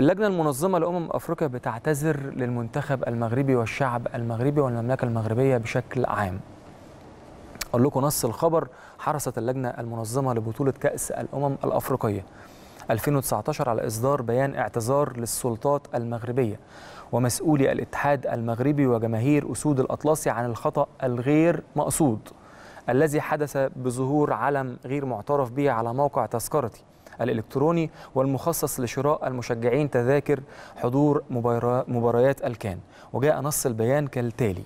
اللجنة المنظمة لأمم أفريقيا بتعتذر للمنتخب المغربي والشعب المغربي والمملكة المغربية بشكل عام أقول لكم نص الخبر حرصت اللجنة المنظمة لبطولة كأس الأمم الأفريقية 2019 على إصدار بيان اعتذار للسلطات المغربية ومسؤولي الاتحاد المغربي وجماهير أسود الأطلسي عن الخطأ الغير مقصود الذي حدث بظهور علم غير معترف به على موقع تذكرتي الإلكتروني والمخصص لشراء المشجعين تذاكر حضور مباريات الكان وجاء نص البيان كالتالي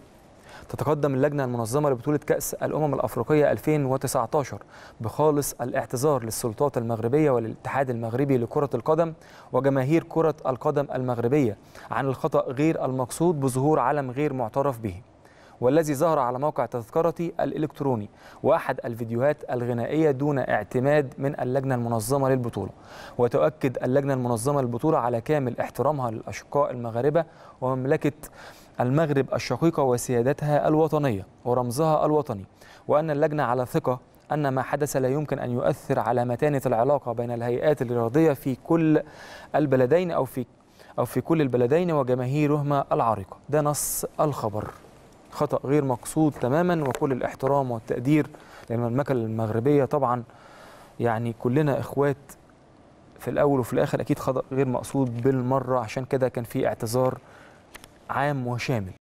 تتقدم اللجنة المنظمة لبطولة كأس الأمم الأفريقية 2019 بخالص الاعتذار للسلطات المغربية والاتحاد المغربي لكرة القدم وجماهير كرة القدم المغربية عن الخطأ غير المقصود بظهور علم غير معترف به والذي ظهر على موقع تذكرتي الإلكتروني وأحد الفيديوهات الغنائية دون اعتماد من اللجنة المنظمة للبطولة وتؤكد اللجنة المنظمة للبطولة على كامل احترامها للأشقاء المغاربة ومملكة المغرب الشقيقة وسيادتها الوطنية ورمزها الوطني وأن اللجنة على ثقة أن ما حدث لا يمكن أن يؤثر على متانة العلاقة بين الهيئات الرياضية في كل البلدين أو في أو في كل البلدين وجماهيرهما العريقة ده نص الخبر خطأ غير مقصود تماما وكل الاحترام والتقدير للمملكه المغربية طبعا يعني كلنا إخوات في الأول وفي الآخر أكيد خطأ غير مقصود بالمرة عشان كده كان في اعتذار عام وشامل